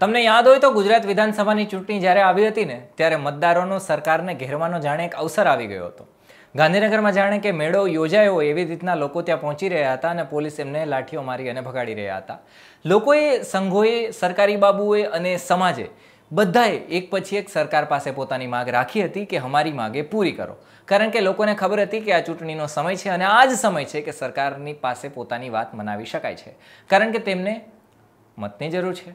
તમને યાદ હોય તો ગુજરાત વિધાનસભાની ચૂંટણી જ્યારે આવી હતી ને ત્યારે મતદારોનો સરકારને ઘેરવાનો જાણે એક અવસર આવી ગયો હતો ગાંધીનગરમાં જાણે કે મેળો યોજાયો હોય એવી રીતના લોકો ત્યાં પહોંચી રહ્યા હતા અને પોલીસ એમને લાઠીઓ મારી અને ભગાડી રહ્યા હતા લોકોએ સંઘોએ સરકારી બાબુએ અને સમાજે બધાએ એક પછી એક સરકાર પાસે પોતાની માગ રાખી હતી કે અમારી માગે પૂરી કરો કારણ કે લોકોને ખબર હતી કે આ ચૂંટણીનો સમય છે અને આ જ સમય છે કે સરકારની પાસે પોતાની વાત મનાવી શકાય છે કારણ કે તેમને મતની જરૂર છે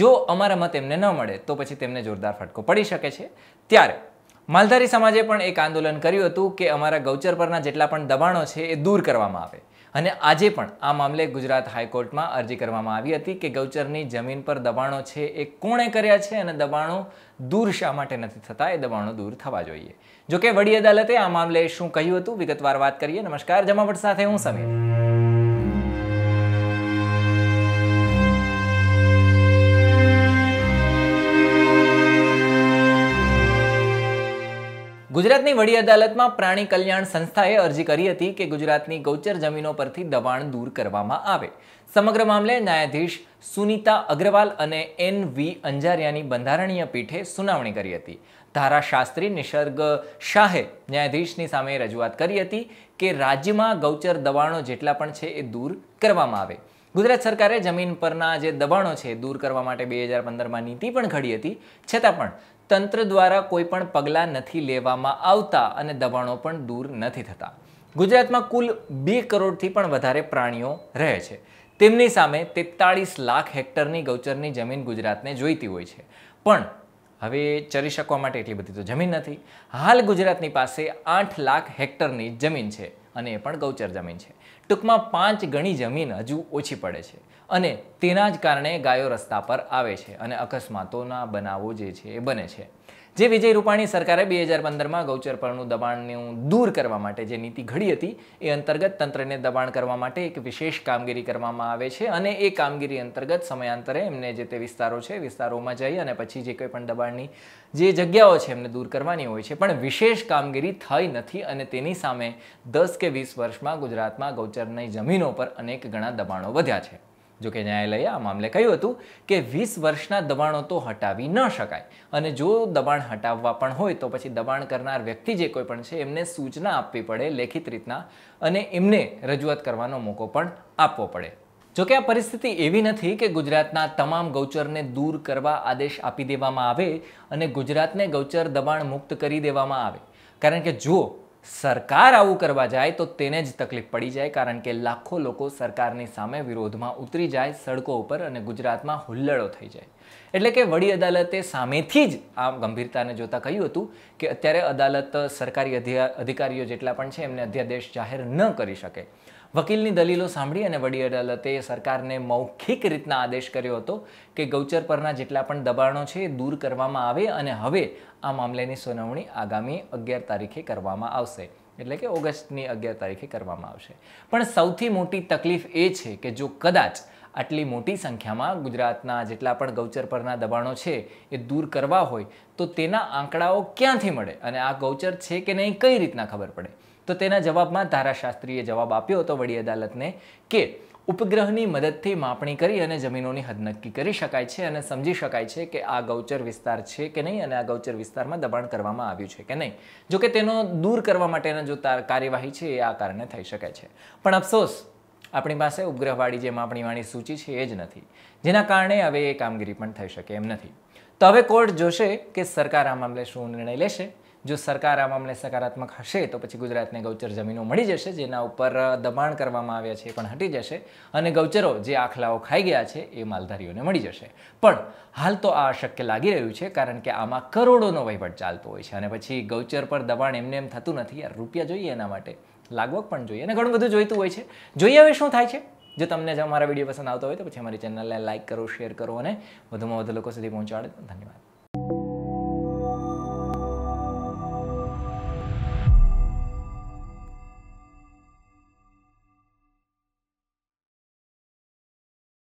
જો અમારા મત એમને ન મળે તો પછી તેમને જોરદાર ફટકો પડી શકે છે ત્યારે માલધારી સમાજે પણ એક આંદોલન કર્યું હતું કે અમારા ગૌચર પરના જેટલા પણ દબાણો છે એ દૂર કરવામાં આવે અને આજે પણ આ મામલે ગુજરાત હાઈકોર્ટમાં અરજી કરવામાં આવી હતી કે ગૌચરની જમીન પર દબાણો છે એ કોણે કર્યા છે અને દબાણો દૂર શા માટે નથી થતા એ દબાણો દૂર થવા જોઈએ જોકે વડી અદાલતે આ મામલે શું કહ્યું હતું વિગતવાર વાત કરીએ નમસ્કાર જમાવટ સાથે હું સમીર ગુજરાતની વડી અદાલતમાં પ્રાણી કલ્યાણ સંસ્થાએ અરજી કરી હતી કે ગુજરાતની ગૌચર જમીનો પરથી દબાણ દૂર કરવામાં આવે સમગ્ર મામલે ન્યાયાધીશ સુનિતા અગ્રવાલ અને એન વી અંજારિયાની બંધારણીય પીઠે સુનાવણી કરી હતી ધારાશાસ્ત્રી નિસર્ગ શાહે ન્યાયાધીશની સામે રજૂઆત કરી હતી કે રાજ્યમાં ગૌચર દબાણો જેટલા પણ છે એ દૂર કરવામાં આવે ગુજરાત સરકારે જમીન પરના જે દબાણો છે દૂર કરવા માટે બે હજાર પંદરમાં નીતિ પણ ઘડી હતી છતાં પણ તંત્ર દ્વારા કોઈ પણ પગલાં નથી લેવામાં આવતા અને દબાણો પણ દૂર નથી થતા ગુજરાતમાં કુલ બે કરોડથી પણ વધારે પ્રાણીઓ રહે છે તેમની સામે તેતાળીસ લાખ હેક્ટરની ગૌચરની જમીન ગુજરાતને જોઈતી હોય છે પણ હવે ચરી શકવા માટે એટલી બધી તો જમીન નથી હાલ ગુજરાતની પાસે આઠ લાખ હેક્ટરની જમીન છે અને એ પણ ગૌચર જમીન છે ટૂંકમાં પાંચ ગણી જમીન હજુ ઓછી પડે છે અને તેના જ કારણે ગાયો રસ્તા પર આવે છે અને અકસ્માતોના બનાવો જે છે એ બને છે જે વિજય રૂપાણી સરકારે બે હજાર પંદરમાં ગૌચર પરનું દબાણનું દૂર કરવા માટે જે નીતિ ઘડી હતી એ અંતર્ગત તંત્રને દબાણ કરવા માટે એક વિશેષ કામગીરી કરવામાં આવે છે અને એ કામગીરી અંતર્ગત સમયાંતરે એમને જે તે વિસ્તારો છે વિસ્તારોમાં જઈ અને પછી જે કોઈ પણ દબાણની જે જગ્યાઓ છે એમને દૂર કરવાની હોય છે પણ વિશેષ કામગીરી થઈ નથી અને તેની સામે દસ કે વીસ વર્ષમાં ગુજરાતમાં ગૌચરની જમીનો પર અનેક ઘણા દબાણો વધ્યા છે જો કે ન્યાયાલયે આ મામલે કહ્યું હતું કે વીસ વર્ષના દબાણો તો હટાવી ન શકાય અને જો દબાણ હટાવવા પણ હોય તો પછી દબાણ કરનાર વ્યક્તિ જે કોઈ પણ છે એમને સૂચના આપવી પડે લેખિત રીતના અને એમને રજૂઆત કરવાનો મોકો પણ આપવો પડે જોકે આ પરિસ્થિતિ એવી નથી કે ગુજરાતના તમામ ગૌચરને દૂર કરવા આદેશ આપી દેવામાં આવે અને ગુજરાતને ગૌચર દબાણ મુક્ત કરી દેવામાં આવે કારણ કે જો સરકાર આવું કરવા જાય તો તેને જ તકલીફ પડી જાય કારણ કે લાખો લોકો સરકારની સામે વિરોધમાં ઉતરી જાય સડકો ઉપર અને ગુજરાતમાં હુલ્લડો થઈ જાય એટલે કે વડી અદાલતે સામેથી જ આ ગંભીરતાને જોતા કહ્યું હતું કે અત્યારે અદાલત સરકારી અધિકારીઓ જેટલા પણ છે એમને અધ્યાદેશ જાહેર ન કરી શકે વકીલની દલીલો સાંભળી અને વડી અદાલતે સરકારને મૌખિક રીતના આદેશ કર્યો હતો કે ગૌચર પરના જેટલા પણ દબાણો છે એ દૂર કરવામાં આવે અને હવે આ મામલેની સુનાવણી આગામી અગિયાર તારીખે કરવામાં આવશે એટલે કે ઓગસ્ટની અગિયાર તારીખે કરવામાં આવશે પણ સૌથી મોટી તકલીફ એ છે કે જો કદાચ આટલી મોટી સંખ્યામાં ગુજરાતના જેટલા પણ ગૌચર પરના દબાણો છે એ દૂર કરવા હોય તો તેના આંકડાઓ ક્યાંથી મળે અને આ ગૌચર છે કે નહીં કઈ રીતના ખબર પડે તો તેના જવાબમાં ધારાશાસ્ત્રીએ જવાબ આપ્યો હતો વડી અદાલતને કે ઉપગ્રહની મદદથી માપણી કરી અને જમીનોની હદ નક્કી કરી શકાય છે અને સમજી શકાય છે કે આ ગૌચર વિસ્તાર છે કે નહીં અને આ ગૌચર વિસ્તારમાં દબાણ કરવામાં આવ્યું છે કે નહીં જોકે તેનો દૂર કરવા માટેના જો કાર્યવાહી છે એ આ કારણે થઈ શકે છે પણ અફસોસ આપણી પાસે ઉપગ્રહવાળી જે માપણીવાળી સૂચિ છે એ જ નથી જેના કારણે હવે એ કામગીરી પણ થઈ શકે એમ નથી તો હવે કોર્ટ જોશે કે સરકાર આ મામલે શું નિર્ણય લેશે જો સરકાર આ મામલે સકારાત્મક હશે તો પછી ગુજરાતને ગૌચર જમીનો મળી જશે જેના ઉપર દબાણ કરવામાં આવ્યા છે એ પણ હટી જશે અને ગૌચરો જે આખલાઓ ખાઈ ગયા છે એ માલધારીઓને મળી જશે પણ હાલ તો આ અશક્ય લાગી રહ્યું છે કારણ કે આમાં કરોડોનો વહીવટ ચાલતો હોય છે અને પછી ગૌચર પર દબાણ એમને એમ થતું નથી યાર રૂપિયા જોઈએ એના માટે લાગવક પણ જોઈએ અને ઘણું બધું જોઈતું હોય છે જોઈએ હવે શું થાય છે જો તમને જ અમારા વિડીયો પસંદ આવતો હોય તો પછી અમારી ચેનલને લાઇક કરો શેર કરો અને વધુમાં વધુ લોકો સુધી પહોંચાડે ધન્યવાદ